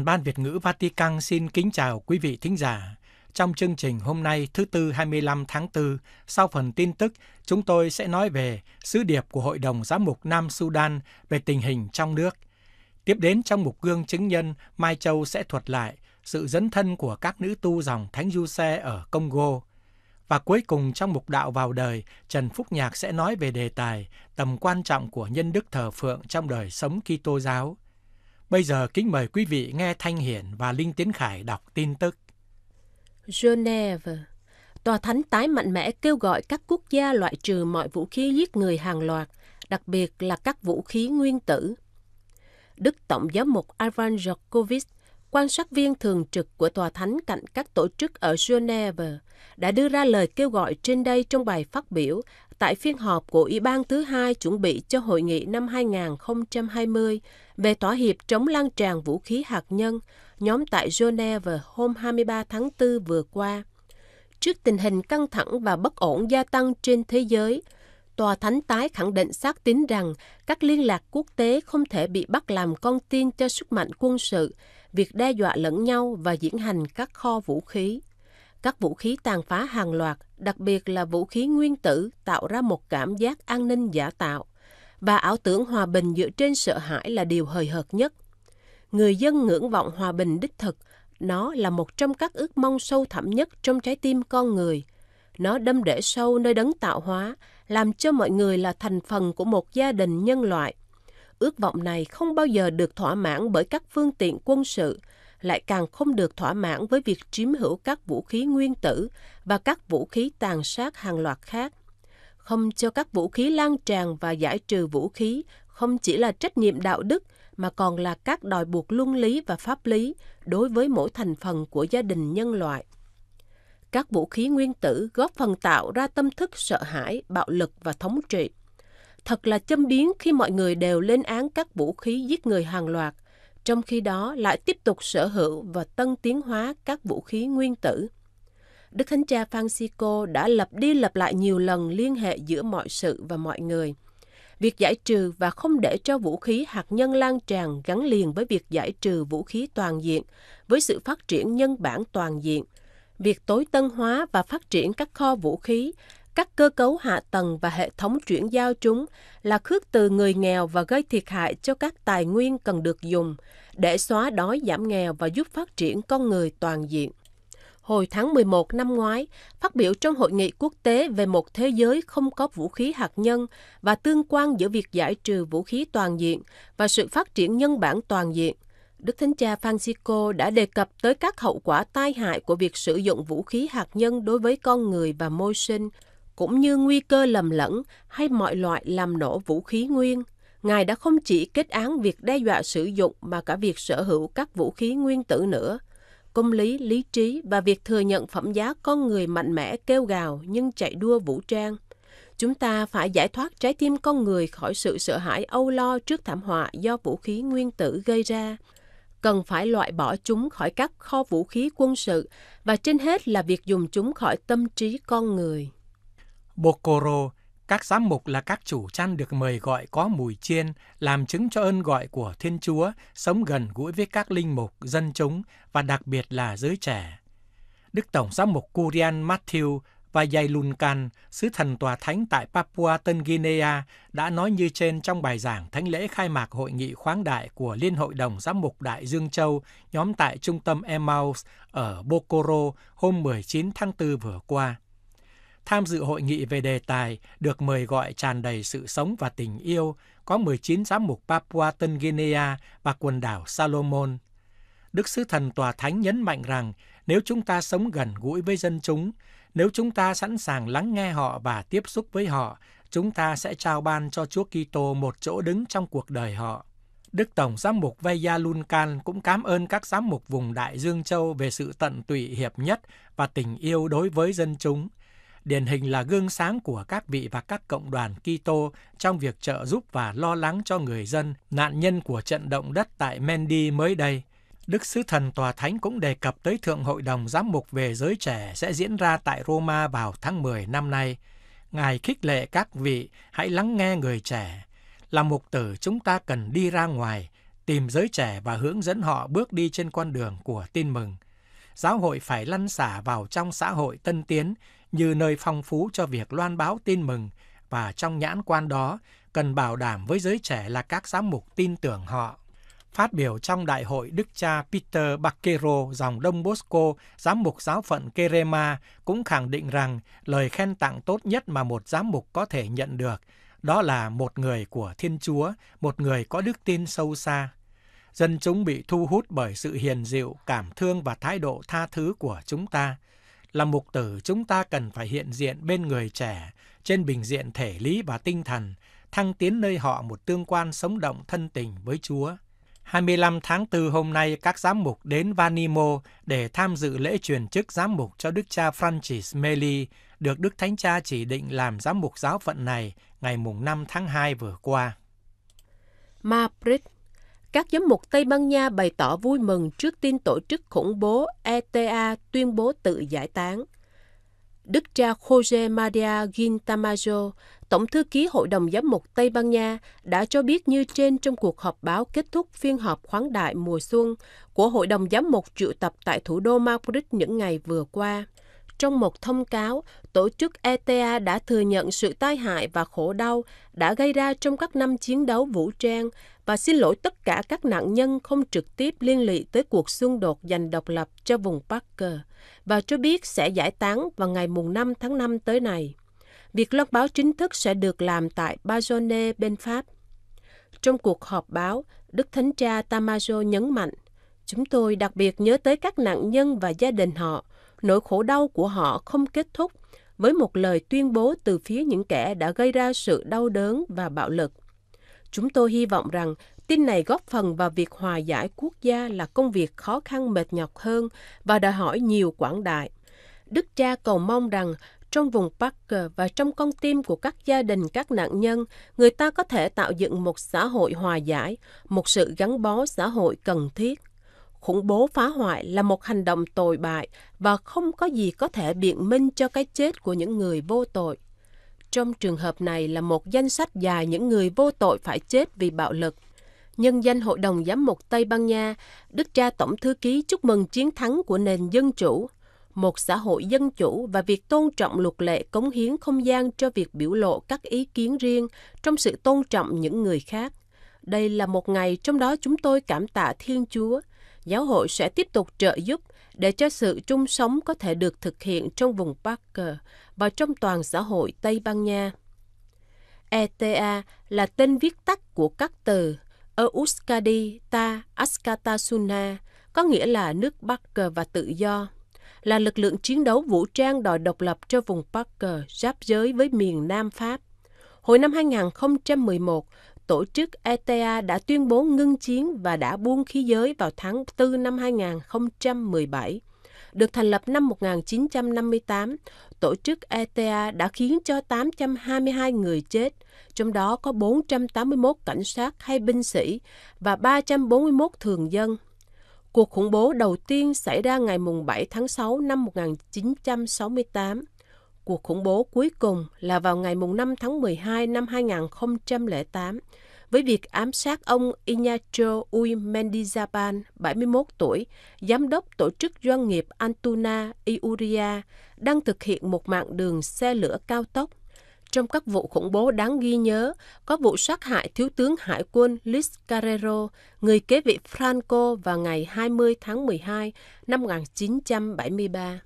Đoàn Ban Việt ngữ Vatican xin kính chào quý vị thính giả. Trong chương trình hôm nay thứ Tư 25 tháng 4, sau phần tin tức, chúng tôi sẽ nói về sứ điệp của Hội đồng Giám mục Nam Sudan về tình hình trong nước. Tiếp đến trong mục gương chứng nhân, Mai Châu sẽ thuật lại sự dấn thân của các nữ tu dòng Thánh Du Xe ở Congo. Và cuối cùng trong mục đạo vào đời, Trần Phúc Nhạc sẽ nói về đề tài tầm quan trọng của nhân đức thờ phượng trong đời sống Kitô giáo. Bây giờ kính mời quý vị nghe Thanh Hiển và Linh Tiến Khải đọc tin tức. Geneva Tòa Thánh tái mạnh mẽ kêu gọi các quốc gia loại trừ mọi vũ khí giết người hàng loạt, đặc biệt là các vũ khí nguyên tử. Đức Tổng giám mục Ivan Djokovic quan sát viên thường trực của tòa thánh cạnh các tổ chức ở Geneva, đã đưa ra lời kêu gọi trên đây trong bài phát biểu tại phiên họp của Ủy ban thứ hai chuẩn bị cho hội nghị năm 2020 về thỏa hiệp chống lan tràn vũ khí hạt nhân nhóm tại Geneva hôm 23 tháng 4 vừa qua. Trước tình hình căng thẳng và bất ổn gia tăng trên thế giới, Tòa Thánh tái khẳng định xác tín rằng các liên lạc quốc tế không thể bị bắt làm con tin cho sức mạnh quân sự việc đe dọa lẫn nhau và diễn hành các kho vũ khí. Các vũ khí tàn phá hàng loạt, đặc biệt là vũ khí nguyên tử tạo ra một cảm giác an ninh giả tạo và ảo tưởng hòa bình dựa trên sợ hãi là điều hời hợt nhất. Người dân ngưỡng vọng hòa bình đích thực, nó là một trong các ước mong sâu thẳm nhất trong trái tim con người. Nó đâm rễ sâu nơi đấng tạo hóa, làm cho mọi người là thành phần của một gia đình nhân loại ước vọng này không bao giờ được thỏa mãn bởi các phương tiện quân sự, lại càng không được thỏa mãn với việc chiếm hữu các vũ khí nguyên tử và các vũ khí tàn sát hàng loạt khác. Không cho các vũ khí lan tràn và giải trừ vũ khí không chỉ là trách nhiệm đạo đức mà còn là các đòi buộc luân lý và pháp lý đối với mỗi thành phần của gia đình nhân loại. Các vũ khí nguyên tử góp phần tạo ra tâm thức sợ hãi, bạo lực và thống trị Thật là châm biếm khi mọi người đều lên án các vũ khí giết người hàng loạt, trong khi đó lại tiếp tục sở hữu và tân tiến hóa các vũ khí nguyên tử. Đức Thánh Cha Francisco đã lập đi lập lại nhiều lần liên hệ giữa mọi sự và mọi người. Việc giải trừ và không để cho vũ khí hạt nhân lan tràn gắn liền với việc giải trừ vũ khí toàn diện, với sự phát triển nhân bản toàn diện. Việc tối tân hóa và phát triển các kho vũ khí các cơ cấu hạ tầng và hệ thống chuyển giao chúng là khước từ người nghèo và gây thiệt hại cho các tài nguyên cần được dùng để xóa đói giảm nghèo và giúp phát triển con người toàn diện. Hồi tháng 11 năm ngoái, phát biểu trong hội nghị quốc tế về một thế giới không có vũ khí hạt nhân và tương quan giữa việc giải trừ vũ khí toàn diện và sự phát triển nhân bản toàn diện, Đức Thánh Cha Francisco đã đề cập tới các hậu quả tai hại của việc sử dụng vũ khí hạt nhân đối với con người và môi sinh – cũng như nguy cơ lầm lẫn hay mọi loại làm nổ vũ khí nguyên. Ngài đã không chỉ kết án việc đe dọa sử dụng mà cả việc sở hữu các vũ khí nguyên tử nữa. Công lý, lý trí và việc thừa nhận phẩm giá con người mạnh mẽ kêu gào nhưng chạy đua vũ trang. Chúng ta phải giải thoát trái tim con người khỏi sự sợ hãi âu lo trước thảm họa do vũ khí nguyên tử gây ra cần phải loại bỏ chúng khỏi các kho vũ khí quân sự và trên hết là việc dùng chúng khỏi tâm trí con người Bokoro, các giám mục là các chủ chăn được mời gọi có mùi chiên, làm chứng cho ơn gọi của Thiên Chúa, sống gần gũi với các linh mục, dân chúng và đặc biệt là giới trẻ. Đức Tổng giám mục Kurian Matthew và Yailunkan, sứ thần tòa thánh tại Papua Tân Guinea, đã nói như trên trong bài giảng thánh lễ khai mạc hội nghị khoáng đại của Liên hội đồng giám mục Đại Dương Châu, nhóm tại trung tâm Emmaus ở Bokoro hôm 19 tháng 4 vừa qua tham dự hội nghị về đề tài được mời gọi tràn đầy sự sống và tình yêu có 19 giám mục Papua Tân Guinea và quần đảo Salomon. Đức Sứ Thần Tòa Thánh nhấn mạnh rằng nếu chúng ta sống gần gũi với dân chúng, nếu chúng ta sẵn sàng lắng nghe họ và tiếp xúc với họ, chúng ta sẽ trao ban cho Chúa Kitô một chỗ đứng trong cuộc đời họ. Đức Tổng Giám mục Veya Luncan cũng cảm ơn các giám mục vùng Đại Dương Châu về sự tận tụy hiệp nhất và tình yêu đối với dân chúng – điển hình là gương sáng của các vị và các cộng đoàn Kitô trong việc trợ giúp và lo lắng cho người dân, nạn nhân của trận động đất tại Mendi mới đây. Đức Sứ Thần Tòa Thánh cũng đề cập tới Thượng Hội đồng Giám mục về giới trẻ sẽ diễn ra tại Roma vào tháng 10 năm nay. Ngài khích lệ các vị hãy lắng nghe người trẻ. Là mục tử chúng ta cần đi ra ngoài, tìm giới trẻ và hướng dẫn họ bước đi trên con đường của tin mừng. Giáo hội phải lăn xả vào trong xã hội tân tiến, như nơi phong phú cho việc loan báo tin mừng và trong nhãn quan đó cần bảo đảm với giới trẻ là các giám mục tin tưởng họ. Phát biểu trong đại hội Đức cha Peter Bacchero dòng Đông Bosco, giám mục giáo phận Kerema cũng khẳng định rằng lời khen tặng tốt nhất mà một giám mục có thể nhận được đó là một người của Thiên Chúa, một người có đức tin sâu xa. Dân chúng bị thu hút bởi sự hiền dịu, cảm thương và thái độ tha thứ của chúng ta – là mục tử chúng ta cần phải hiện diện bên người trẻ trên bình diện thể lý và tinh thần, thăng tiến nơi họ một tương quan sống động thân tình với Chúa. 25 tháng 4 hôm nay, các giám mục đến Vanimo để tham dự lễ truyền chức giám mục cho Đức cha Francis Meli, được Đức Thánh Cha chỉ định làm giám mục giáo phận này ngày mùng 5 tháng 2 vừa qua. Madrid, các giám mục Tây Ban Nha bày tỏ vui mừng trước tin tổ chức khủng bố ETA tuyên bố tự giải tán. Đức cha Jose Maria Gintamajo, Tổng thư ký Hội đồng Giám mục Tây Ban Nha, đã cho biết như trên trong cuộc họp báo kết thúc phiên họp khoáng đại mùa xuân của Hội đồng Giám mục triệu tập tại thủ đô Madrid những ngày vừa qua. Trong một thông cáo, tổ chức ETA đã thừa nhận sự tai hại và khổ đau đã gây ra trong các năm chiến đấu vũ trang và xin lỗi tất cả các nạn nhân không trực tiếp liên lụy tới cuộc xung đột giành độc lập cho vùng Parker và cho biết sẽ giải tán vào ngày mùng 5 tháng 5 tới này. Việc loan báo chính thức sẽ được làm tại Bajonne bên Pháp. Trong cuộc họp báo, Đức Thánh Cha Tamajo nhấn mạnh, chúng tôi đặc biệt nhớ tới các nạn nhân và gia đình họ – nỗi khổ đau của họ không kết thúc với một lời tuyên bố từ phía những kẻ đã gây ra sự đau đớn và bạo lực. Chúng tôi hy vọng rằng tin này góp phần vào việc hòa giải quốc gia là công việc khó khăn mệt nhọc hơn và đòi hỏi nhiều quảng đại. Đức cha cầu mong rằng trong vùng Parker và trong con tim của các gia đình các nạn nhân, người ta có thể tạo dựng một xã hội hòa giải, một sự gắn bó xã hội cần thiết khủng bố phá hoại là một hành động tồi bại và không có gì có thể biện minh cho cái chết của những người vô tội. Trong trường hợp này là một danh sách dài những người vô tội phải chết vì bạo lực. Nhân danh Hội đồng Giám mục Tây Ban Nha, Đức cha Tổng Thư ký chúc mừng chiến thắng của nền dân chủ, một xã hội dân chủ và việc tôn trọng luật lệ cống hiến không gian cho việc biểu lộ các ý kiến riêng trong sự tôn trọng những người khác. Đây là một ngày trong đó chúng tôi cảm tạ Thiên Chúa giáo hội sẽ tiếp tục trợ giúp để cho sự chung sống có thể được thực hiện trong vùng Parker và trong toàn xã hội Tây Ban Nha. ETA là tên viết tắt của các từ Euskadi Ta Askatasuna, có nghĩa là nước Parker và tự do, là lực lượng chiến đấu vũ trang đòi độc lập cho vùng Parker giáp giới với miền Nam Pháp. Hồi năm 2011, tổ chức ETA đã tuyên bố ngưng chiến và đã buông khí giới vào tháng 4 năm 2017. Được thành lập năm 1958, tổ chức ETA đã khiến cho 822 người chết, trong đó có 481 cảnh sát hay binh sĩ và 341 thường dân. Cuộc khủng bố đầu tiên xảy ra ngày 7 tháng 6 năm 1968. Cuộc khủng bố cuối cùng là vào ngày 5 tháng 12 năm 2008 với việc ám sát ông Ignacio Uimendizabal, 71 tuổi, giám đốc tổ chức doanh nghiệp Antuna Iuria, đang thực hiện một mạng đường xe lửa cao tốc. Trong các vụ khủng bố đáng ghi nhớ, có vụ sát hại Thiếu tướng Hải quân Luis Carrero, người kế vị Franco vào ngày 20 tháng 12 năm 1973.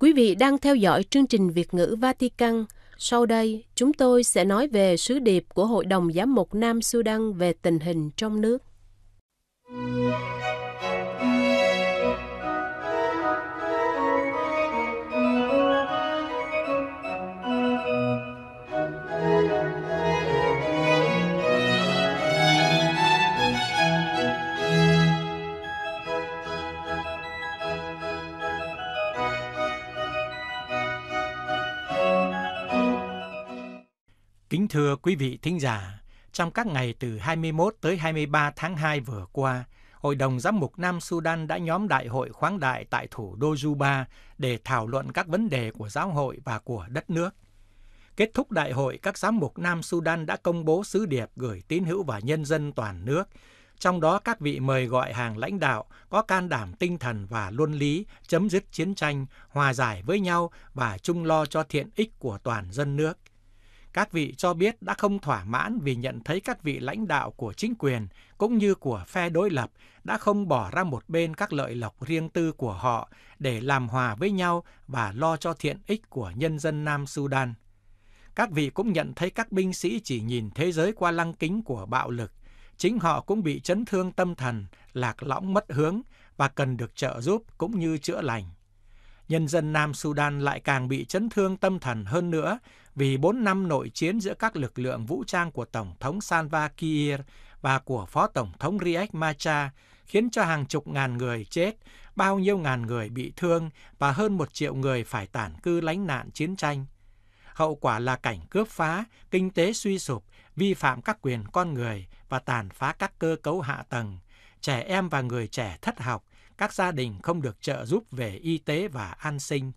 Quý vị đang theo dõi chương trình Việt ngữ Vatican. Sau đây, chúng tôi sẽ nói về sứ điệp của Hội đồng Giám mục Nam Sudan về tình hình trong nước. Kính thưa quý vị thính giả, trong các ngày từ 21 tới 23 tháng 2 vừa qua, Hội đồng Giám mục Nam Sudan đã nhóm đại hội khoáng đại tại thủ đô Juba để thảo luận các vấn đề của giáo hội và của đất nước. Kết thúc đại hội, các giám mục Nam Sudan đã công bố sứ điệp gửi tín hữu và nhân dân toàn nước. Trong đó các vị mời gọi hàng lãnh đạo có can đảm tinh thần và luân lý, chấm dứt chiến tranh, hòa giải với nhau và chung lo cho thiện ích của toàn dân nước. Các vị cho biết đã không thỏa mãn vì nhận thấy các vị lãnh đạo của chính quyền cũng như của phe đối lập đã không bỏ ra một bên các lợi lộc riêng tư của họ để làm hòa với nhau và lo cho thiện ích của nhân dân Nam Sudan. Các vị cũng nhận thấy các binh sĩ chỉ nhìn thế giới qua lăng kính của bạo lực. Chính họ cũng bị chấn thương tâm thần, lạc lõng mất hướng và cần được trợ giúp cũng như chữa lành nhân dân Nam Sudan lại càng bị chấn thương tâm thần hơn nữa vì 4 năm nội chiến giữa các lực lượng vũ trang của Tổng thống Salva Kiir và của Phó Tổng thống Riek Macha khiến cho hàng chục ngàn người chết, bao nhiêu ngàn người bị thương và hơn một triệu người phải tản cư lánh nạn chiến tranh. Hậu quả là cảnh cướp phá, kinh tế suy sụp, vi phạm các quyền con người và tàn phá các cơ cấu hạ tầng. Trẻ em và người trẻ thất học, các gia đình không được trợ giúp về y tế và an sinh.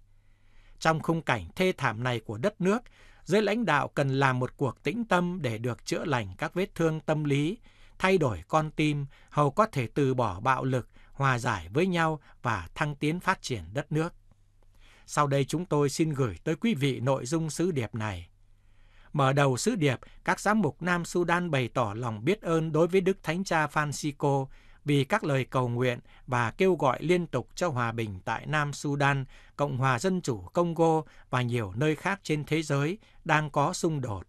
Trong khung cảnh thê thảm này của đất nước, giới lãnh đạo cần làm một cuộc tĩnh tâm để được chữa lành các vết thương tâm lý, thay đổi con tim, hầu có thể từ bỏ bạo lực, hòa giải với nhau và thăng tiến phát triển đất nước. Sau đây chúng tôi xin gửi tới quý vị nội dung sứ điệp này. Mở đầu sứ điệp, các giám mục Nam Sudan bày tỏ lòng biết ơn đối với Đức Thánh Cha Francisco vì các lời cầu nguyện và kêu gọi liên tục cho hòa bình tại Nam Sudan, Cộng hòa Dân chủ Congo và nhiều nơi khác trên thế giới đang có xung đột.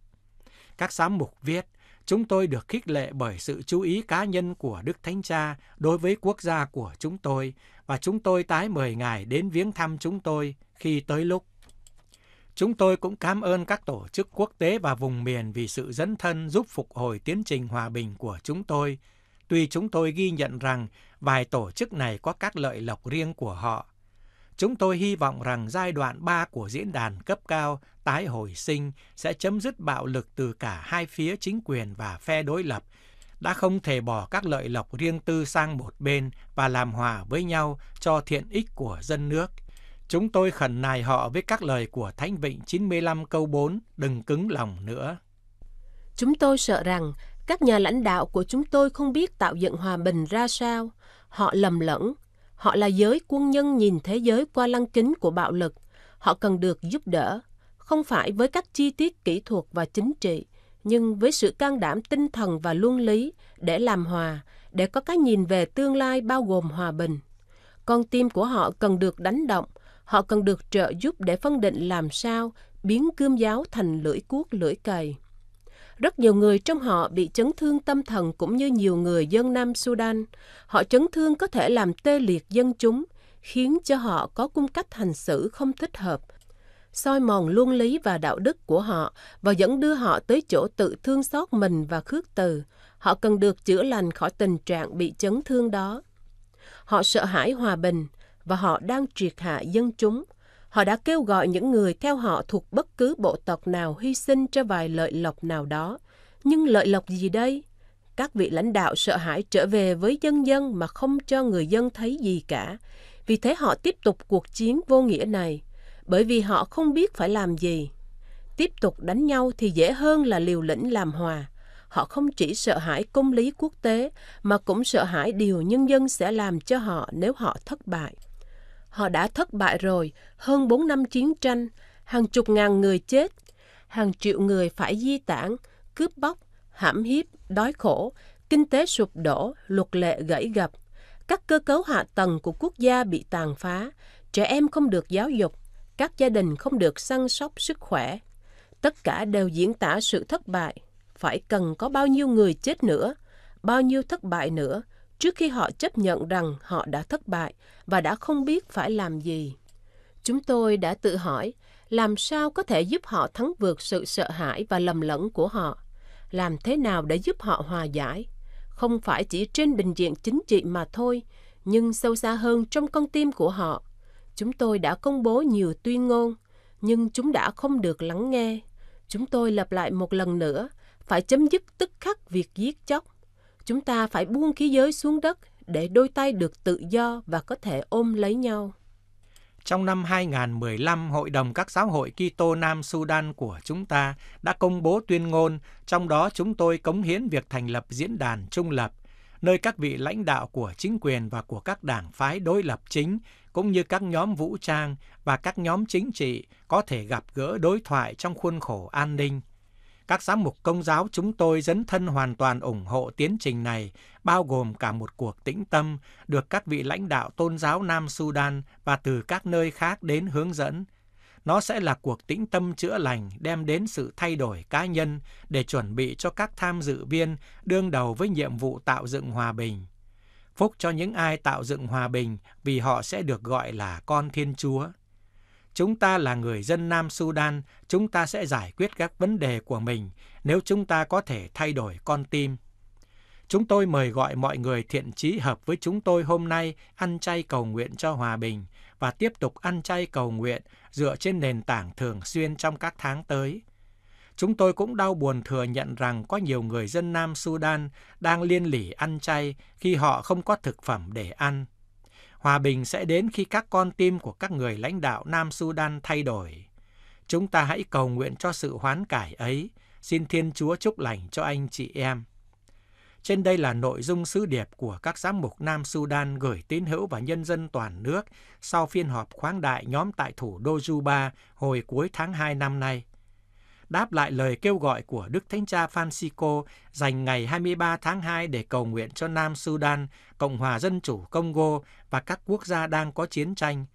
Các giám mục viết, chúng tôi được khích lệ bởi sự chú ý cá nhân của Đức Thánh Cha đối với quốc gia của chúng tôi và chúng tôi tái mời Ngài đến viếng thăm chúng tôi khi tới lúc. Chúng tôi cũng cảm ơn các tổ chức quốc tế và vùng miền vì sự dẫn thân giúp phục hồi tiến trình hòa bình của chúng tôi, Tuy chúng tôi ghi nhận rằng vài tổ chức này có các lợi lộc riêng của họ, chúng tôi hy vọng rằng giai đoạn 3 của diễn đàn cấp cao tái hồi sinh sẽ chấm dứt bạo lực từ cả hai phía chính quyền và phe đối lập, đã không thể bỏ các lợi lộc riêng tư sang một bên và làm hòa với nhau cho thiện ích của dân nước. Chúng tôi khẩn nài họ với các lời của Thánh Vịnh 95 câu 4, đừng cứng lòng nữa. Chúng tôi sợ rằng các nhà lãnh đạo của chúng tôi không biết tạo dựng hòa bình ra sao. Họ lầm lẫn. Họ là giới quân nhân nhìn thế giới qua lăng kính của bạo lực. Họ cần được giúp đỡ, không phải với các chi tiết kỹ thuật và chính trị, nhưng với sự can đảm tinh thần và luân lý để làm hòa, để có cái nhìn về tương lai bao gồm hòa bình. Con tim của họ cần được đánh động, họ cần được trợ giúp để phân định làm sao biến cương giáo thành lưỡi cuốc lưỡi cày. Rất nhiều người trong họ bị chấn thương tâm thần cũng như nhiều người dân Nam Sudan. Họ chấn thương có thể làm tê liệt dân chúng, khiến cho họ có cung cách hành xử không thích hợp, soi mòn luân lý và đạo đức của họ và dẫn đưa họ tới chỗ tự thương xót mình và khước từ. Họ cần được chữa lành khỏi tình trạng bị chấn thương đó. Họ sợ hãi hòa bình và họ đang triệt hạ dân chúng. Họ đã kêu gọi những người theo họ thuộc bất cứ bộ tộc nào hy sinh cho vài lợi lộc nào đó. Nhưng lợi lộc gì đây? Các vị lãnh đạo sợ hãi trở về với dân dân mà không cho người dân thấy gì cả. Vì thế họ tiếp tục cuộc chiến vô nghĩa này, bởi vì họ không biết phải làm gì. Tiếp tục đánh nhau thì dễ hơn là liều lĩnh làm hòa họ không chỉ sợ hãi công lý quốc tế mà cũng sợ hãi điều nhân dân sẽ làm cho họ nếu họ thất bại Họ đã thất bại rồi, hơn 4 năm chiến tranh, hàng chục ngàn người chết, hàng triệu người phải di tản, cướp bóc, hãm hiếp, đói khổ, kinh tế sụp đổ, luật lệ gãy gập. Các cơ cấu hạ tầng của quốc gia bị tàn phá, trẻ em không được giáo dục, các gia đình không được săn sóc sức khỏe. Tất cả đều diễn tả sự thất bại. Phải cần có bao nhiêu người chết nữa, bao nhiêu thất bại nữa trước khi họ chấp nhận rằng họ đã thất bại và đã không biết phải làm gì. Chúng tôi đã tự hỏi làm sao có thể giúp họ thắng vượt sự sợ hãi và lầm lẫn của họ, làm thế nào để giúp họ hòa giải, không phải chỉ trên bình diện chính trị mà thôi, nhưng sâu xa hơn trong con tim của họ. Chúng tôi đã công bố nhiều tuyên ngôn, nhưng chúng đã không được lắng nghe. Chúng tôi lặp lại một lần nữa, phải chấm dứt tức khắc việc giết chóc chúng ta phải buông khí giới xuống đất để đôi tay được tự do và có thể ôm lấy nhau. Trong năm 2015, Hội đồng các giáo hội Kitô Nam Sudan của chúng ta đã công bố tuyên ngôn, trong đó chúng tôi cống hiến việc thành lập diễn đàn trung lập, nơi các vị lãnh đạo của chính quyền và của các đảng phái đối lập chính, cũng như các nhóm vũ trang và các nhóm chính trị có thể gặp gỡ đối thoại trong khuôn khổ an ninh. Các giám mục công giáo chúng tôi dấn thân hoàn toàn ủng hộ tiến trình này, bao gồm cả một cuộc tĩnh tâm được các vị lãnh đạo tôn giáo Nam Sudan và từ các nơi khác đến hướng dẫn. Nó sẽ là cuộc tĩnh tâm chữa lành đem đến sự thay đổi cá nhân để chuẩn bị cho các tham dự viên đương đầu với nhiệm vụ tạo dựng hòa bình. Phúc cho những ai tạo dựng hòa bình vì họ sẽ được gọi là con Thiên Chúa chúng ta là người dân Nam Sudan, chúng ta sẽ giải quyết các vấn đề của mình nếu chúng ta có thể thay đổi con tim. Chúng tôi mời gọi mọi người thiện trí hợp với chúng tôi hôm nay ăn chay cầu nguyện cho hòa bình và tiếp tục ăn chay cầu nguyện dựa trên nền tảng thường xuyên trong các tháng tới. Chúng tôi cũng đau buồn thừa nhận rằng có nhiều người dân Nam Sudan đang liên lỉ ăn chay khi họ không có thực phẩm để ăn. Hòa bình sẽ đến khi các con tim của các người lãnh đạo Nam Sudan thay đổi. Chúng ta hãy cầu nguyện cho sự hoán cải ấy. Xin Thiên Chúa chúc lành cho anh chị em. Trên đây là nội dung sứ điệp của các giám mục Nam Sudan gửi tín hữu và nhân dân toàn nước sau phiên họp khoáng đại nhóm tại thủ đô Juba hồi cuối tháng 2 năm nay đáp lại lời kêu gọi của Đức Thánh Cha Francisco dành ngày 23 tháng 2 để cầu nguyện cho Nam Sudan, Cộng hòa Dân chủ Congo và các quốc gia đang có chiến tranh.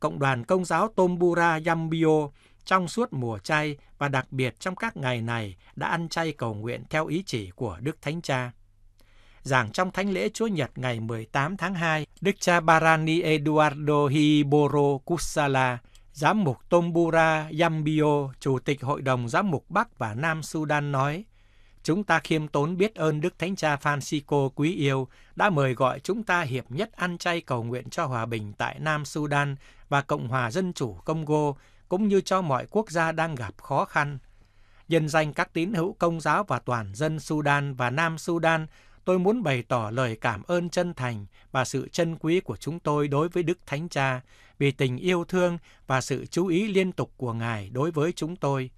Cộng đoàn Công giáo Tombura Yambio trong suốt mùa chay và đặc biệt trong các ngày này đã ăn chay cầu nguyện theo ý chỉ của Đức Thánh Cha. Giảng trong Thánh lễ Chúa Nhật ngày 18 tháng 2, Đức cha Barani Eduardo Hiboro Kusala, Giám mục Tombura Yambio, Chủ tịch Hội đồng Giám mục Bắc và Nam Sudan nói, Chúng ta khiêm tốn biết ơn Đức Thánh Cha Francisco quý yêu đã mời gọi chúng ta hiệp nhất ăn chay cầu nguyện cho hòa bình tại Nam Sudan và Cộng hòa Dân chủ Congo, cũng như cho mọi quốc gia đang gặp khó khăn. Nhân danh các tín hữu công giáo và toàn dân Sudan và Nam Sudan, tôi muốn bày tỏ lời cảm ơn chân thành và sự chân quý của chúng tôi đối với Đức Thánh Cha, vì tình yêu thương và sự chú ý liên tục của Ngài đối với chúng tôi.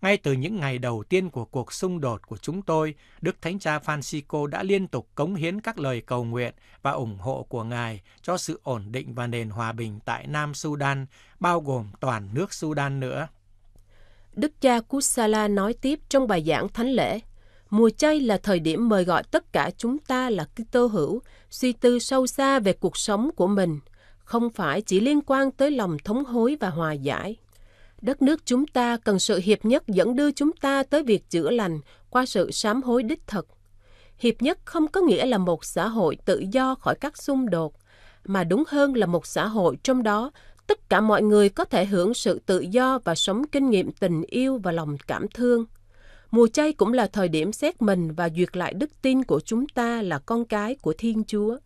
Ngay từ những ngày đầu tiên của cuộc xung đột của chúng tôi, Đức Thánh Cha Francisco đã liên tục cống hiến các lời cầu nguyện và ủng hộ của Ngài cho sự ổn định và nền hòa bình tại Nam Sudan, bao gồm toàn nước Sudan nữa. Đức cha Kusala nói tiếp trong bài giảng thánh lễ, mùa chay là thời điểm mời gọi tất cả chúng ta là Kitô hữu, suy tư sâu xa về cuộc sống của mình – không phải chỉ liên quan tới lòng thống hối và hòa giải. Đất nước chúng ta cần sự hiệp nhất dẫn đưa chúng ta tới việc chữa lành qua sự sám hối đích thực. Hiệp nhất không có nghĩa là một xã hội tự do khỏi các xung đột, mà đúng hơn là một xã hội trong đó tất cả mọi người có thể hưởng sự tự do và sống kinh nghiệm tình yêu và lòng cảm thương. Mùa chay cũng là thời điểm xét mình và duyệt lại đức tin của chúng ta là con cái của Thiên Chúa.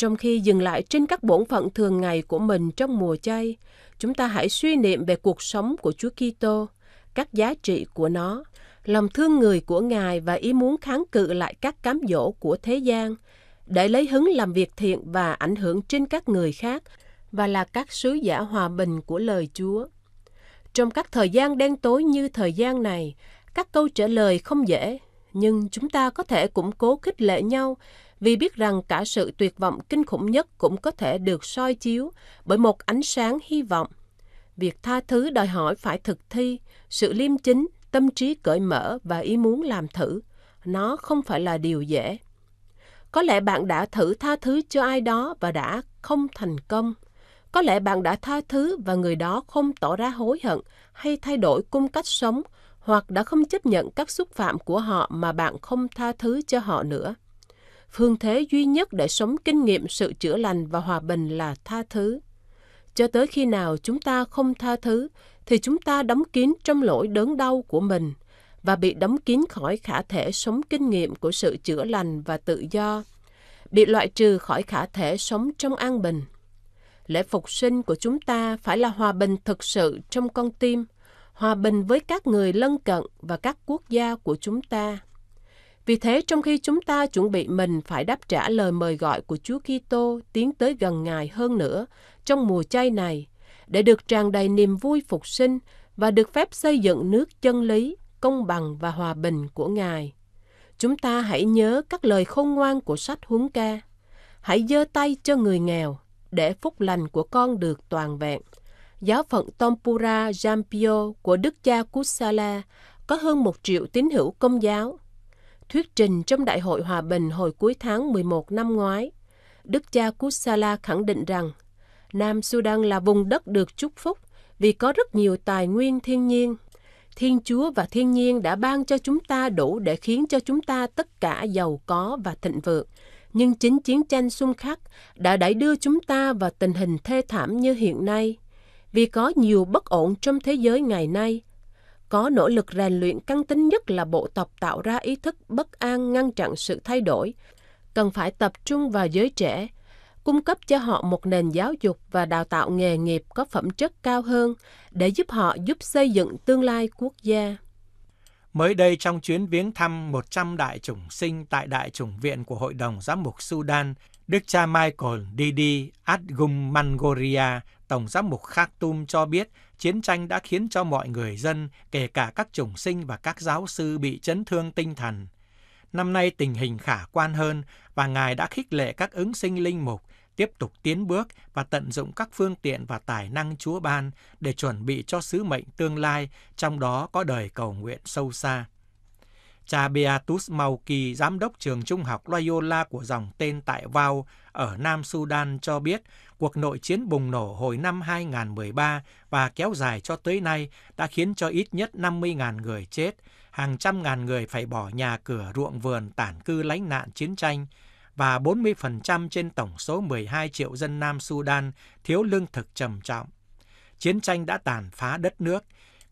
Trong khi dừng lại trên các bổn phận thường ngày của mình trong mùa chay, chúng ta hãy suy niệm về cuộc sống của Chúa Kitô, các giá trị của nó, lòng thương người của Ngài và ý muốn kháng cự lại các cám dỗ của thế gian, để lấy hứng làm việc thiện và ảnh hưởng trên các người khác và là các sứ giả hòa bình của lời Chúa. Trong các thời gian đen tối như thời gian này, các câu trả lời không dễ, nhưng chúng ta có thể củng cố khích lệ nhau vì biết rằng cả sự tuyệt vọng kinh khủng nhất cũng có thể được soi chiếu bởi một ánh sáng hy vọng. Việc tha thứ đòi hỏi phải thực thi, sự liêm chính, tâm trí cởi mở và ý muốn làm thử. Nó không phải là điều dễ. Có lẽ bạn đã thử tha thứ cho ai đó và đã không thành công. Có lẽ bạn đã tha thứ và người đó không tỏ ra hối hận hay thay đổi cung cách sống hoặc đã không chấp nhận các xúc phạm của họ mà bạn không tha thứ cho họ nữa. Phương thế duy nhất để sống kinh nghiệm sự chữa lành và hòa bình là tha thứ. Cho tới khi nào chúng ta không tha thứ, thì chúng ta đóng kín trong lỗi đớn đau của mình và bị đóng kín khỏi khả thể sống kinh nghiệm của sự chữa lành và tự do, bị loại trừ khỏi khả thể sống trong an bình. Lễ phục sinh của chúng ta phải là hòa bình thực sự trong con tim, hòa bình với các người lân cận và các quốc gia của chúng ta. Vì thế, trong khi chúng ta chuẩn bị mình phải đáp trả lời mời gọi của Chúa Kitô tiến tới gần Ngài hơn nữa trong mùa chay này, để được tràn đầy niềm vui phục sinh và được phép xây dựng nước chân lý, công bằng và hòa bình của Ngài. Chúng ta hãy nhớ các lời khôn ngoan của sách huấn ca. Hãy giơ tay cho người nghèo, để phúc lành của con được toàn vẹn. Giáo phận Tompura Jampio của Đức cha Kusala có hơn một triệu tín hữu công giáo – thuyết trình trong Đại hội Hòa Bình hồi cuối tháng 11 năm ngoái, Đức cha Kusala khẳng định rằng Nam Sudan là vùng đất được chúc phúc vì có rất nhiều tài nguyên thiên nhiên. Thiên Chúa và thiên nhiên đã ban cho chúng ta đủ để khiến cho chúng ta tất cả giàu có và thịnh vượng. Nhưng chính chiến tranh xung khắc đã đẩy đưa chúng ta vào tình hình thê thảm như hiện nay. Vì có nhiều bất ổn trong thế giới ngày nay, có nỗ lực rèn luyện căng tính nhất là bộ tộc tạo ra ý thức bất an ngăn chặn sự thay đổi cần phải tập trung vào giới trẻ cung cấp cho họ một nền giáo dục và đào tạo nghề nghiệp có phẩm chất cao hơn để giúp họ giúp xây dựng tương lai quốc gia. Mới đây trong chuyến viếng thăm 100 đại chủng sinh tại Đại chủng viện của Hội đồng Giám mục Sudan, Đức cha Michael Didi Adgum Mangoria, Tổng giám mục Khartoum cho biết chiến tranh đã khiến cho mọi người dân, kể cả các chủng sinh và các giáo sư bị chấn thương tinh thần. Năm nay tình hình khả quan hơn và Ngài đã khích lệ các ứng sinh linh mục tiếp tục tiến bước và tận dụng các phương tiện và tài năng Chúa ban để chuẩn bị cho sứ mệnh tương lai, trong đó có đời cầu nguyện sâu xa. Cha Beatus Mauki, giám đốc trường trung học Loyola của dòng tên tại Vau ở Nam Sudan cho biết cuộc nội chiến bùng nổ hồi năm 2013 và kéo dài cho tới nay đã khiến cho ít nhất 50.000 người chết, hàng trăm ngàn người phải bỏ nhà cửa ruộng vườn tản cư lánh nạn chiến tranh và 40% trên tổng số 12 triệu dân Nam Sudan thiếu lương thực trầm trọng. Chiến tranh đã tàn phá đất nước,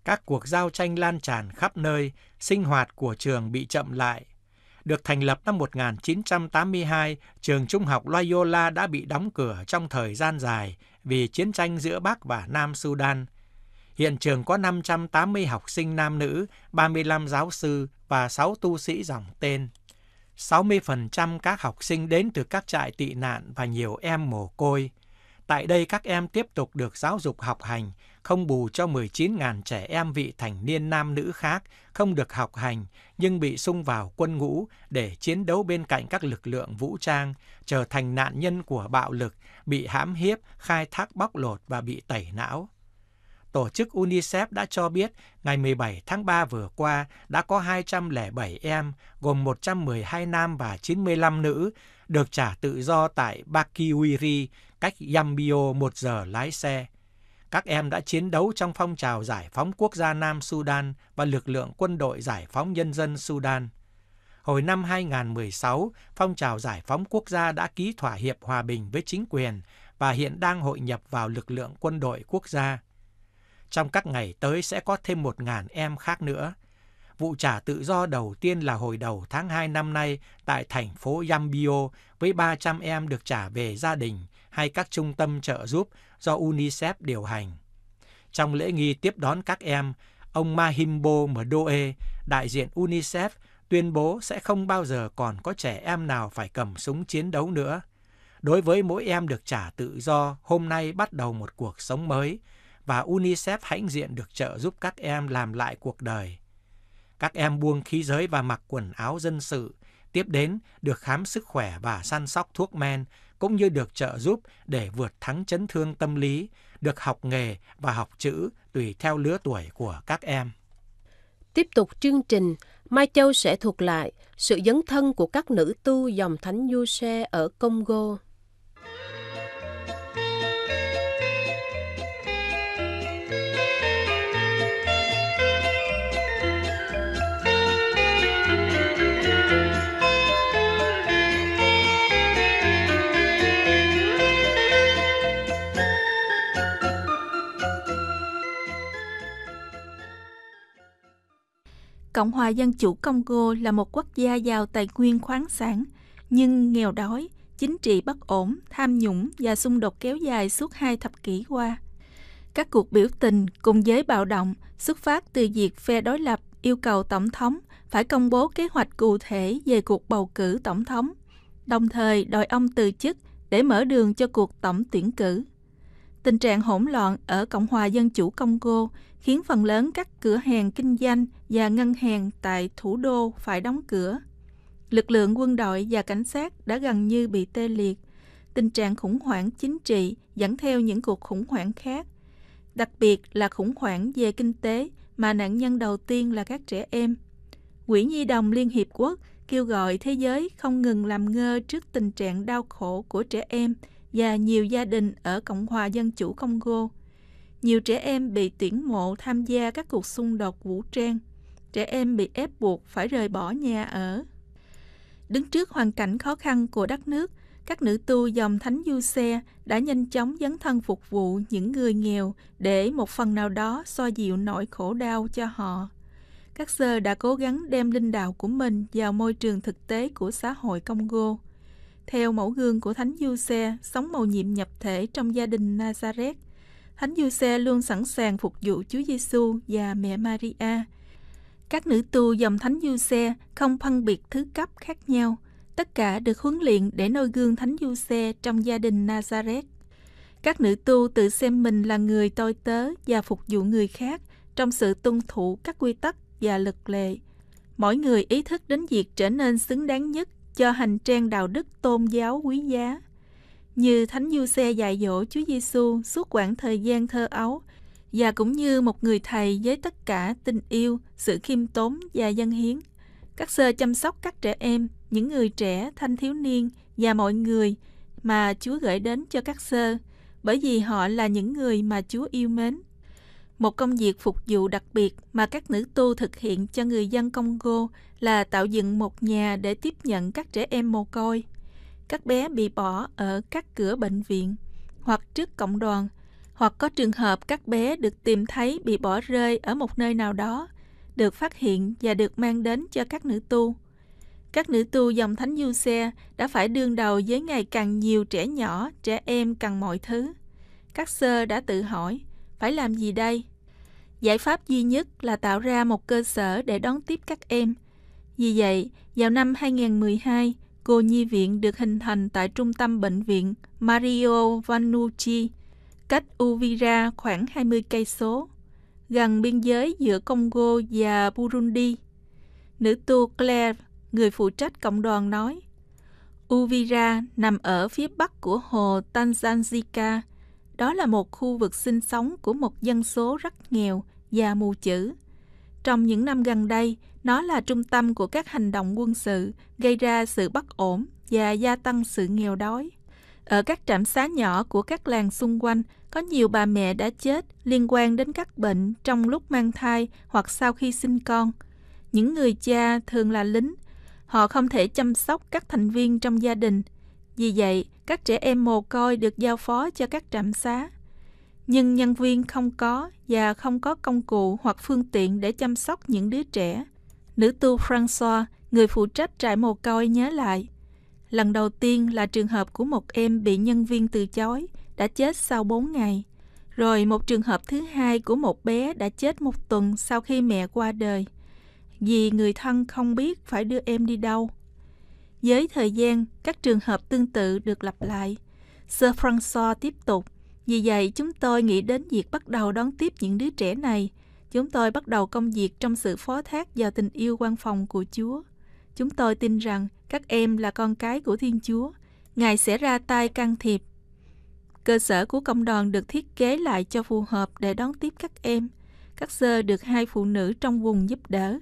các cuộc giao tranh lan tràn khắp nơi, sinh hoạt của trường bị chậm lại, được thành lập năm 1982, trường trung học Loyola đã bị đóng cửa trong thời gian dài vì chiến tranh giữa Bắc và Nam Sudan. Hiện trường có 580 học sinh nam nữ, 35 giáo sư và 6 tu sĩ dòng tên. 60% các học sinh đến từ các trại tị nạn và nhiều em mồ côi. Tại đây các em tiếp tục được giáo dục học hành không bù cho 19.000 trẻ em vị thành niên nam nữ khác không được học hành nhưng bị sung vào quân ngũ để chiến đấu bên cạnh các lực lượng vũ trang, trở thành nạn nhân của bạo lực, bị hãm hiếp, khai thác bóc lột và bị tẩy não. Tổ chức UNICEF đã cho biết ngày 17 tháng 3 vừa qua đã có 207 em, gồm 112 nam và 95 nữ, được trả tự do tại Bakiwiri, cách Yambio một giờ lái xe. Các em đã chiến đấu trong phong trào giải phóng quốc gia Nam Sudan và lực lượng quân đội giải phóng nhân dân Sudan. Hồi năm 2016, phong trào giải phóng quốc gia đã ký thỏa hiệp hòa bình với chính quyền và hiện đang hội nhập vào lực lượng quân đội quốc gia. Trong các ngày tới sẽ có thêm 1.000 em khác nữa. Vụ trả tự do đầu tiên là hồi đầu tháng 2 năm nay tại thành phố Yambio với 300 em được trả về gia đình hay các trung tâm trợ giúp do UNICEF điều hành. Trong lễ nghi tiếp đón các em, ông Mahimbo Mdoe, đại diện UNICEF, tuyên bố sẽ không bao giờ còn có trẻ em nào phải cầm súng chiến đấu nữa. Đối với mỗi em được trả tự do, hôm nay bắt đầu một cuộc sống mới, và UNICEF hãnh diện được trợ giúp các em làm lại cuộc đời. Các em buông khí giới và mặc quần áo dân sự, tiếp đến được khám sức khỏe và săn sóc thuốc men cũng như được trợ giúp để vượt thắng chấn thương tâm lý, được học nghề và học chữ tùy theo lứa tuổi của các em. Tiếp tục chương trình, Mai Châu sẽ thuộc lại sự dấn thân của các nữ tu dòng thánh Du Xe ở Congo. Cộng hòa Dân chủ Congo là một quốc gia giàu tài nguyên khoáng sản, nhưng nghèo đói, chính trị bất ổn, tham nhũng và xung đột kéo dài suốt hai thập kỷ qua. Các cuộc biểu tình cùng với bạo động xuất phát từ việc phe đối lập yêu cầu tổng thống phải công bố kế hoạch cụ thể về cuộc bầu cử tổng thống, đồng thời đòi ông từ chức để mở đường cho cuộc tổng tuyển cử. Tình trạng hỗn loạn ở Cộng hòa Dân chủ Congo khiến phần lớn các cửa hàng kinh doanh và ngân hàng tại thủ đô phải đóng cửa. Lực lượng quân đội và cảnh sát đã gần như bị tê liệt. Tình trạng khủng hoảng chính trị dẫn theo những cuộc khủng hoảng khác, đặc biệt là khủng hoảng về kinh tế mà nạn nhân đầu tiên là các trẻ em. Quỹ Nhi đồng Liên Hiệp Quốc kêu gọi thế giới không ngừng làm ngơ trước tình trạng đau khổ của trẻ em và nhiều gia đình ở Cộng hòa Dân chủ Congo nhiều trẻ em bị tuyển mộ tham gia các cuộc xung đột vũ trang, trẻ em bị ép buộc phải rời bỏ nhà ở. Đứng trước hoàn cảnh khó khăn của đất nước, các nữ tu dòng Thánh Du Xe đã nhanh chóng dấn thân phục vụ những người nghèo để một phần nào đó so dịu nỗi khổ đau cho họ. Các sơ đã cố gắng đem linh đạo của mình vào môi trường thực tế của xã hội Congo. Theo mẫu gương của Thánh Du Xe, sống màu nhiệm nhập thể trong gia đình Nazareth, Thánh Giuse luôn sẵn sàng phục vụ Chúa Giêsu và mẹ Maria. Các nữ tu dòng Thánh Giuse không phân biệt thứ cấp khác nhau, tất cả được huấn luyện để noi gương Thánh Giuse trong gia đình Nazareth. Các nữ tu tự xem mình là người tôi tớ và phục vụ người khác trong sự tuân thủ các quy tắc và luật lệ. Mỗi người ý thức đến việc trở nên xứng đáng nhất cho hành trang đạo đức tôn giáo quý giá như Thánh Du Xe dạy dỗ Chúa Giêsu suốt quãng thời gian thơ ấu và cũng như một người thầy với tất cả tình yêu, sự khiêm tốn và dân hiến. Các sơ chăm sóc các trẻ em, những người trẻ, thanh thiếu niên và mọi người mà Chúa gửi đến cho các sơ, bởi vì họ là những người mà Chúa yêu mến. Một công việc phục vụ đặc biệt mà các nữ tu thực hiện cho người dân Congo là tạo dựng một nhà để tiếp nhận các trẻ em mồ côi các bé bị bỏ ở các cửa bệnh viện hoặc trước cộng đoàn, hoặc có trường hợp các bé được tìm thấy bị bỏ rơi ở một nơi nào đó, được phát hiện và được mang đến cho các nữ tu. Các nữ tu dòng Thánh Du Xe đã phải đương đầu với ngày càng nhiều trẻ nhỏ, trẻ em cần mọi thứ. Các sơ đã tự hỏi, phải làm gì đây? Giải pháp duy nhất là tạo ra một cơ sở để đón tiếp các em. Vì vậy, vào năm 2012, Cô nhi viện được hình thành tại trung tâm bệnh viện Mario Vanucci, cách Uvira khoảng 20 cây số, gần biên giới giữa Congo và Burundi. Nữ tu Claire, người phụ trách cộng đoàn nói, Uvira nằm ở phía bắc của hồ Tanzanzika. Đó là một khu vực sinh sống của một dân số rất nghèo và mù chữ. Trong những năm gần đây, nó là trung tâm của các hành động quân sự, gây ra sự bất ổn và gia tăng sự nghèo đói. Ở các trạm xá nhỏ của các làng xung quanh, có nhiều bà mẹ đã chết liên quan đến các bệnh trong lúc mang thai hoặc sau khi sinh con. Những người cha thường là lính, họ không thể chăm sóc các thành viên trong gia đình. Vì vậy, các trẻ em mồ côi được giao phó cho các trạm xá. Nhưng nhân viên không có và không có công cụ hoặc phương tiện để chăm sóc những đứa trẻ. Nữ tu Francois, người phụ trách trại mồ côi nhớ lại. Lần đầu tiên là trường hợp của một em bị nhân viên từ chối, đã chết sau 4 ngày. Rồi một trường hợp thứ hai của một bé đã chết một tuần sau khi mẹ qua đời. Vì người thân không biết phải đưa em đi đâu. Với thời gian, các trường hợp tương tự được lặp lại. Sir Francois tiếp tục. Vì vậy, chúng tôi nghĩ đến việc bắt đầu đón tiếp những đứa trẻ này – Chúng tôi bắt đầu công việc trong sự phó thác và tình yêu quan phòng của Chúa. Chúng tôi tin rằng các em là con cái của Thiên Chúa. Ngài sẽ ra tay can thiệp. Cơ sở của công đoàn được thiết kế lại cho phù hợp để đón tiếp các em. Các sơ được hai phụ nữ trong vùng giúp đỡ.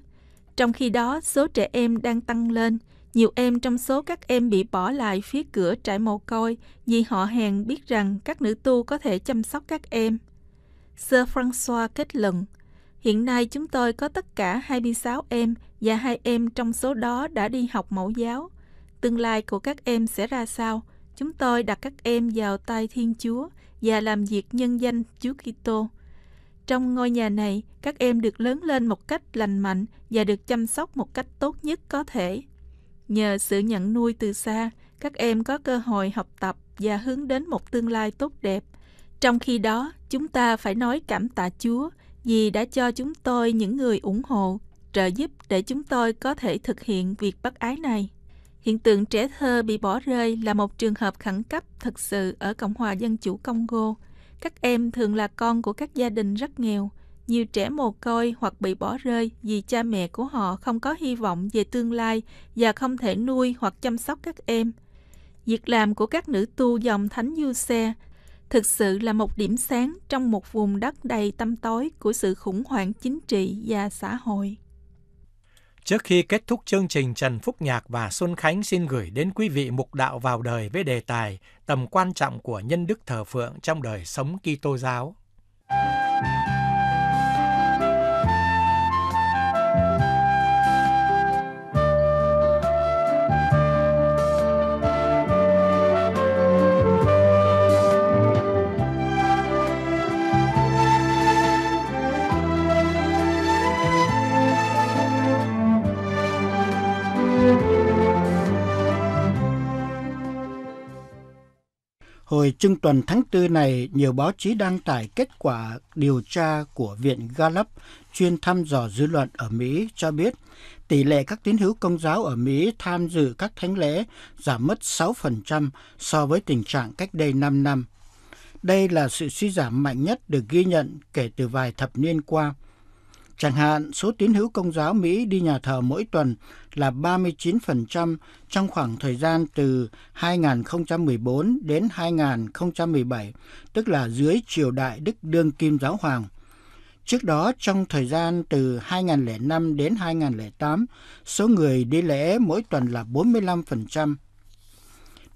Trong khi đó, số trẻ em đang tăng lên. Nhiều em trong số các em bị bỏ lại phía cửa trại mồ côi vì họ hèn biết rằng các nữ tu có thể chăm sóc các em. Sơ Francois kết luận, Hiện nay chúng tôi có tất cả 26 em và hai em trong số đó đã đi học mẫu giáo. Tương lai của các em sẽ ra sao? Chúng tôi đặt các em vào tay Thiên Chúa và làm việc nhân danh Chúa Kitô. Trong ngôi nhà này, các em được lớn lên một cách lành mạnh và được chăm sóc một cách tốt nhất có thể. Nhờ sự nhận nuôi từ xa, các em có cơ hội học tập và hướng đến một tương lai tốt đẹp. Trong khi đó, chúng ta phải nói cảm tạ Chúa vì đã cho chúng tôi những người ủng hộ, trợ giúp để chúng tôi có thể thực hiện việc bác ái này. Hiện tượng trẻ thơ bị bỏ rơi là một trường hợp khẩn cấp thực sự ở Cộng hòa Dân chủ Congo. Các em thường là con của các gia đình rất nghèo, nhiều trẻ mồ côi hoặc bị bỏ rơi vì cha mẹ của họ không có hy vọng về tương lai và không thể nuôi hoặc chăm sóc các em. Việc làm của các nữ tu dòng Thánh Du Xe thực sự là một điểm sáng trong một vùng đất đầy tăm tối của sự khủng hoảng chính trị và xã hội. Trước khi kết thúc chương trình, Trần Phúc Nhạc và Xuân Khánh xin gửi đến quý vị mục đạo vào đời với đề tài tầm quan trọng của nhân đức thờ phượng trong đời sống Kitô giáo. Thank Hồi trưng tuần tháng 4 này, nhiều báo chí đăng tải kết quả điều tra của Viện Gallup chuyên thăm dò dư luận ở Mỹ cho biết tỷ lệ các tín hữu công giáo ở Mỹ tham dự các thánh lễ giảm mất 6% so với tình trạng cách đây 5 năm. Đây là sự suy giảm mạnh nhất được ghi nhận kể từ vài thập niên qua – Chẳng hạn, số tín hữu công giáo Mỹ đi nhà thờ mỗi tuần là 39% trong khoảng thời gian từ 2014 đến 2017, tức là dưới triều đại Đức Đương Kim Giáo Hoàng. Trước đó, trong thời gian từ 2005 đến 2008, số người đi lễ mỗi tuần là 45%.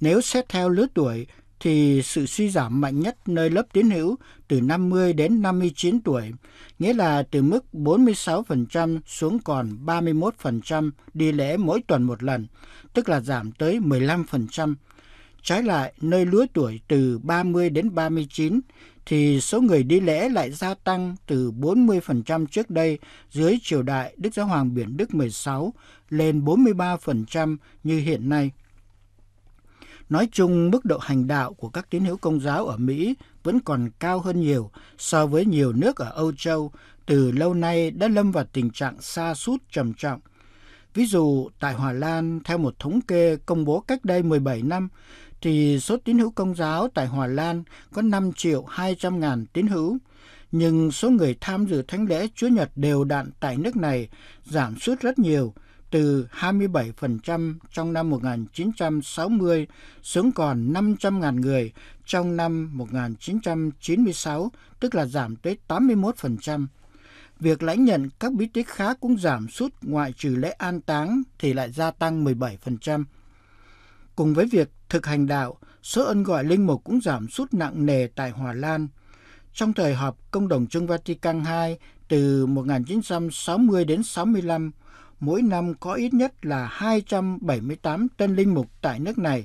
Nếu xét theo lứa tuổi, thì sự suy giảm mạnh nhất nơi lớp tín hữu từ 50 đến 59 tuổi, nghĩa là từ mức 46% xuống còn 31% đi lễ mỗi tuần một lần, tức là giảm tới 15%. Trái lại, nơi lứa tuổi từ 30 đến 39 thì số người đi lễ lại gia tăng từ 40% trước đây dưới triều đại Đức Giáo Hoàng Biển Đức 16 lên 43% như hiện nay. Nói chung, mức độ hành đạo của các tín hữu công giáo ở Mỹ vẫn còn cao hơn nhiều so với nhiều nước ở Âu Châu từ lâu nay đã lâm vào tình trạng xa sút trầm trọng. Ví dụ, tại Hòa Lan, theo một thống kê công bố cách đây 17 năm, thì số tín hữu công giáo tại Hòa Lan có 5 triệu 200 ngàn tín hữu, nhưng số người tham dự thánh lễ Chúa Nhật đều đặn tại nước này giảm sút rất nhiều – từ 27% trong năm 1960 xuống còn 500.000 người trong năm 1996, tức là giảm tới 81%. Việc lãnh nhận các bí tích khác cũng giảm sút ngoại trừ lễ an táng thì lại gia tăng 17%. Cùng với việc thực hành đạo, số ân gọi linh mục cũng giảm sút nặng nề tại Hòa Lan. Trong thời họp Công đồng Trung Vatican II từ 1960 đến 65, mỗi năm có ít nhất là 278 tân linh mục tại nước này,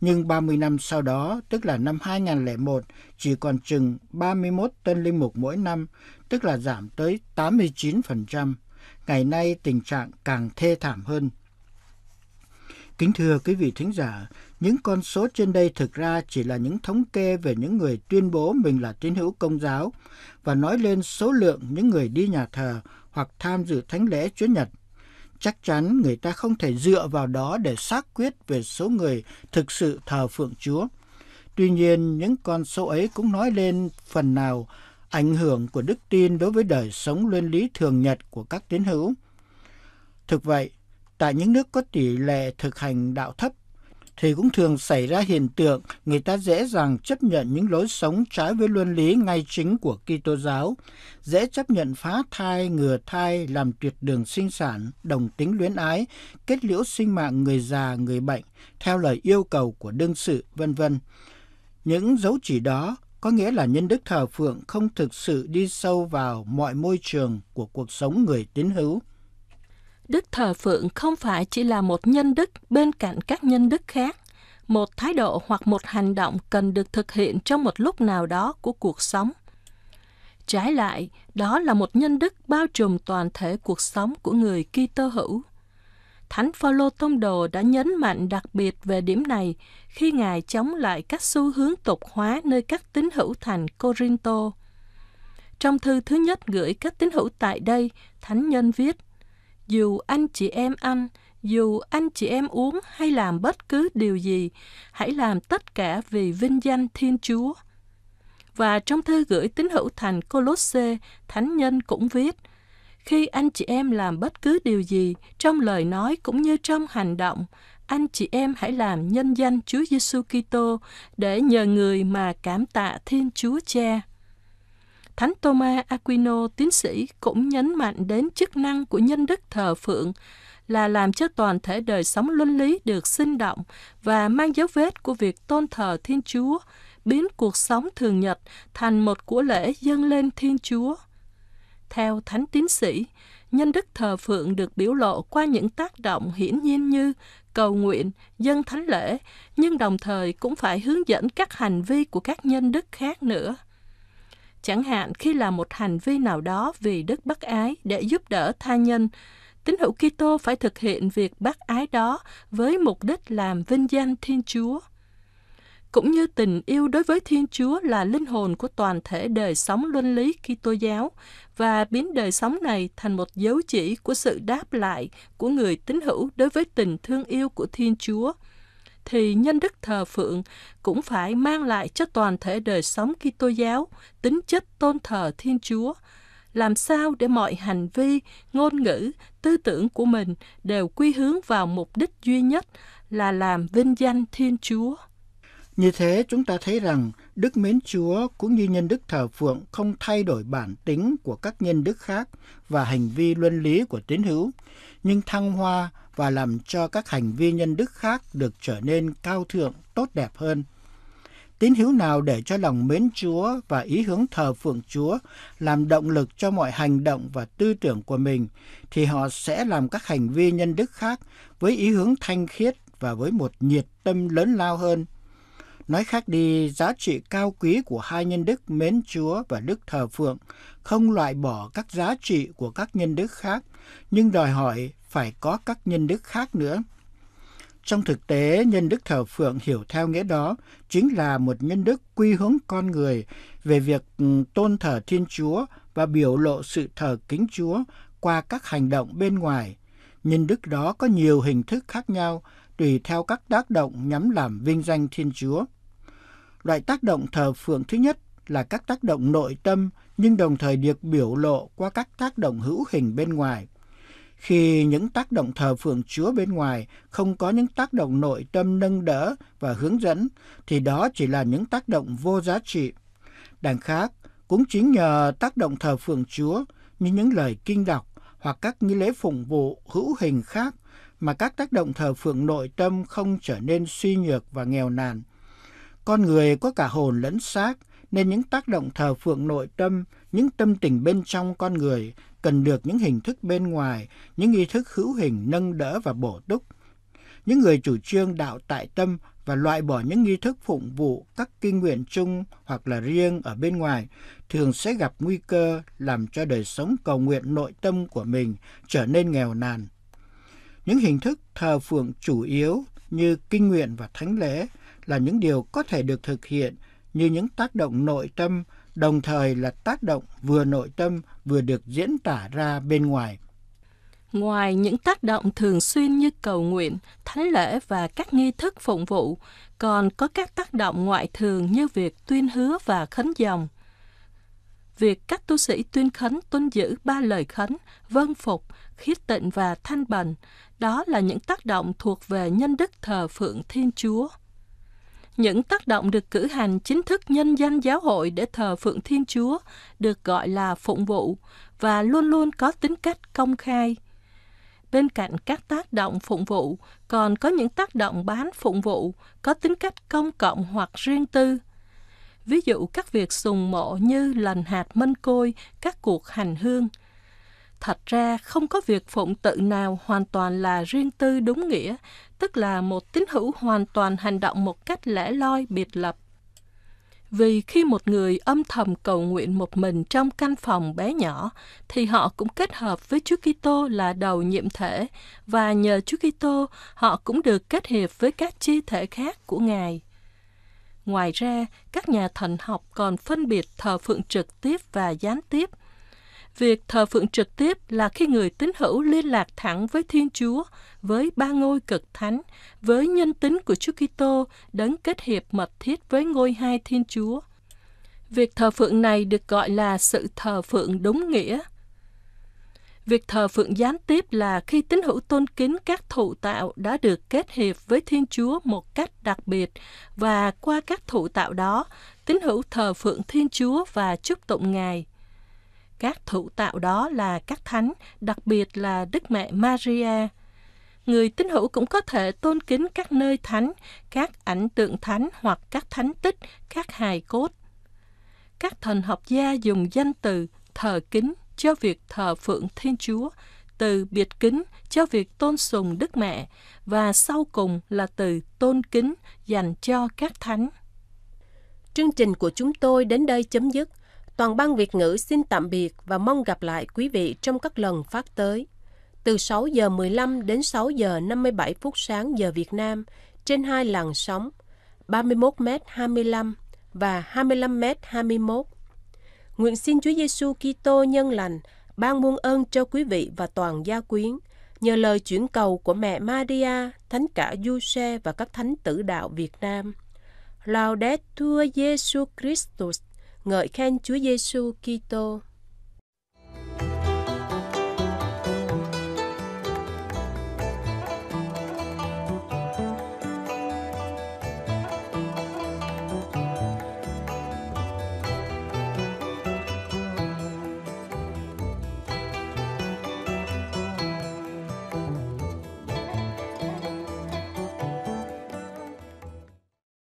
nhưng 30 năm sau đó, tức là năm 2001, chỉ còn chừng 31 tân linh mục mỗi năm, tức là giảm tới 89%. Ngày nay tình trạng càng thê thảm hơn. Kính thưa quý vị thính giả, những con số trên đây thực ra chỉ là những thống kê về những người tuyên bố mình là tín hữu công giáo và nói lên số lượng những người đi nhà thờ hoặc tham dự thánh lễ Chúa Nhật chắc chắn người ta không thể dựa vào đó để xác quyết về số người thực sự thờ phượng Chúa. Tuy nhiên, những con số ấy cũng nói lên phần nào ảnh hưởng của đức tin đối với đời sống luân lý thường nhật của các tín hữu. Thực vậy, tại những nước có tỷ lệ thực hành đạo thấp thì cũng thường xảy ra hiện tượng người ta dễ dàng chấp nhận những lối sống trái với luân lý ngay chính của Kitô giáo, dễ chấp nhận phá thai, ngừa thai, làm tuyệt đường sinh sản, đồng tính luyến ái, kết liễu sinh mạng người già, người bệnh theo lời yêu cầu của đương sự, vân vân. Những dấu chỉ đó có nghĩa là nhân đức thờ phượng không thực sự đi sâu vào mọi môi trường của cuộc sống người tín hữu đức thờ phượng không phải chỉ là một nhân đức bên cạnh các nhân đức khác một thái độ hoặc một hành động cần được thực hiện trong một lúc nào đó của cuộc sống trái lại đó là một nhân đức bao trùm toàn thể cuộc sống của người kitô hữu Thánh Phaolô Tông Đồ đã nhấn mạnh đặc biệt về điểm này khi Ngài chống lại các xu hướng tục hóa nơi các tín hữu thành Corinto. Trong thư thứ nhất gửi các tín hữu tại đây, Thánh Nhân viết – dù anh chị em ăn, dù anh chị em uống hay làm bất cứ điều gì, hãy làm tất cả vì vinh danh Thiên Chúa. Và trong thư gửi tín hữu thành Colosse, Thánh Nhân cũng viết, khi anh chị em làm bất cứ điều gì, trong lời nói cũng như trong hành động, anh chị em hãy làm nhân danh Chúa Giêsu Kitô để nhờ người mà cảm tạ Thiên Chúa Cha. Thánh Thomas Aquino tiến sĩ cũng nhấn mạnh đến chức năng của nhân đức thờ phượng là làm cho toàn thể đời sống luân lý được sinh động và mang dấu vết của việc tôn thờ Thiên Chúa, biến cuộc sống thường nhật thành một của lễ dâng lên Thiên Chúa. Theo Thánh Tiến sĩ, nhân đức thờ phượng được biểu lộ qua những tác động hiển nhiên như cầu nguyện, dân thánh lễ, nhưng đồng thời cũng phải hướng dẫn các hành vi của các nhân đức khác nữa chẳng hạn khi làm một hành vi nào đó vì đức bác ái để giúp đỡ tha nhân tín hữu Kitô phải thực hiện việc bác ái đó với mục đích làm vinh danh Thiên Chúa. Cũng như tình yêu đối với Thiên Chúa là linh hồn của toàn thể đời sống luân lý Kitô giáo và biến đời sống này thành một dấu chỉ của sự đáp lại của người tín hữu đối với tình thương yêu của Thiên Chúa – thì nhân đức thờ phượng cũng phải mang lại cho toàn thể đời sống Kitô giáo tính chất tôn thờ Thiên Chúa. Làm sao để mọi hành vi, ngôn ngữ, tư tưởng của mình đều quy hướng vào mục đích duy nhất là làm vinh danh Thiên Chúa. Như thế chúng ta thấy rằng đức mến Chúa cũng như nhân đức thờ phượng không thay đổi bản tính của các nhân đức khác và hành vi luân lý của tín hữu, nhưng thăng hoa và làm cho các hành vi nhân đức khác được trở nên cao thượng, tốt đẹp hơn. Tín hữu nào để cho lòng mến Chúa và ý hướng thờ phượng Chúa làm động lực cho mọi hành động và tư tưởng của mình, thì họ sẽ làm các hành vi nhân đức khác với ý hướng thanh khiết và với một nhiệt tâm lớn lao hơn. Nói khác đi, giá trị cao quý của hai nhân đức mến Chúa và đức thờ phượng không loại bỏ các giá trị của các nhân đức khác, nhưng đòi hỏi phải có các nhân đức khác nữa. Trong thực tế, nhân đức thờ phượng hiểu theo nghĩa đó chính là một nhân đức quy hướng con người về việc ừ, tôn thờ Thiên Chúa và biểu lộ sự thờ kính Chúa qua các hành động bên ngoài. Nhân đức đó có nhiều hình thức khác nhau tùy theo các tác động nhắm làm vinh danh Thiên Chúa. Loại tác động thờ phượng thứ nhất là các tác động nội tâm nhưng đồng thời được biểu lộ qua các tác động hữu hình bên ngoài khi những tác động thờ phượng Chúa bên ngoài không có những tác động nội tâm nâng đỡ và hướng dẫn, thì đó chỉ là những tác động vô giá trị. Đằng khác, cũng chính nhờ tác động thờ phượng Chúa như những lời kinh đọc hoặc các nghi lễ phụng vụ hữu hình khác mà các tác động thờ phượng nội tâm không trở nên suy nhược và nghèo nàn. Con người có cả hồn lẫn xác, nên những tác động thờ phượng nội tâm, những tâm tình bên trong con người cần được những hình thức bên ngoài, những nghi thức hữu hình nâng đỡ và bổ túc. Những người chủ trương đạo tại tâm và loại bỏ những nghi thức phụng vụ các kinh nguyện chung hoặc là riêng ở bên ngoài thường sẽ gặp nguy cơ làm cho đời sống cầu nguyện nội tâm của mình trở nên nghèo nàn. Những hình thức thờ phượng chủ yếu như kinh nguyện và thánh lễ là những điều có thể được thực hiện như những tác động nội tâm đồng thời là tác động vừa nội tâm vừa được diễn tả ra bên ngoài. Ngoài những tác động thường xuyên như cầu nguyện, thánh lễ và các nghi thức phụng vụ, còn có các tác động ngoại thường như việc tuyên hứa và khấn dòng. Việc các tu sĩ tuyên khấn tuân giữ ba lời khấn, vâng phục, khiết tịnh và thanh bần, đó là những tác động thuộc về nhân đức thờ phượng Thiên Chúa – những tác động được cử hành chính thức nhân danh giáo hội để thờ phượng Thiên Chúa được gọi là phụng vụ và luôn luôn có tính cách công khai. Bên cạnh các tác động phụng vụ, còn có những tác động bán phụng vụ có tính cách công cộng hoặc riêng tư. Ví dụ các việc sùng mộ như lành hạt mân côi, các cuộc hành hương. Thật ra không có việc phụng tự nào hoàn toàn là riêng tư đúng nghĩa tức là một tín hữu hoàn toàn hành động một cách lẻ loi biệt lập. Vì khi một người âm thầm cầu nguyện một mình trong căn phòng bé nhỏ, thì họ cũng kết hợp với Chúa Kitô là đầu nhiệm thể, và nhờ Chúa Kitô họ cũng được kết hiệp với các chi thể khác của Ngài. Ngoài ra, các nhà thần học còn phân biệt thờ phượng trực tiếp và gián tiếp – Việc thờ phượng trực tiếp là khi người tín hữu liên lạc thẳng với Thiên Chúa, với ba ngôi cực thánh, với nhân tính của Chúa Kitô đấng kết hiệp mật thiết với ngôi hai Thiên Chúa. Việc thờ phượng này được gọi là sự thờ phượng đúng nghĩa. Việc thờ phượng gián tiếp là khi tín hữu tôn kính các thụ tạo đã được kết hiệp với Thiên Chúa một cách đặc biệt và qua các thụ tạo đó, tín hữu thờ phượng Thiên Chúa và chúc tụng Ngài. Các thụ tạo đó là các thánh, đặc biệt là Đức Mẹ Maria. Người tín hữu cũng có thể tôn kính các nơi thánh, các ảnh tượng thánh hoặc các thánh tích, các hài cốt. Các thần học gia dùng danh từ thờ kính cho việc thờ phượng Thiên Chúa, từ biệt kính cho việc tôn sùng Đức Mẹ và sau cùng là từ tôn kính dành cho các thánh. Chương trình của chúng tôi đến đây chấm dứt. Toàn ban Việt ngữ xin tạm biệt và mong gặp lại quý vị trong các lần phát tới. Từ 6 giờ 15 đến 6 giờ 57 phút sáng giờ Việt Nam trên hai làn sóng 31m 25 và 25m 21. Nguyện xin Chúa Giêsu Kitô nhân lành ban muôn ơn cho quý vị và toàn gia quyến nhờ lời chuyển cầu của mẹ Maria, thánh cả Giuse và các thánh tử đạo Việt Nam. Laudetur Jesu Christus ngợi khen Chúa Giêsu Kitô.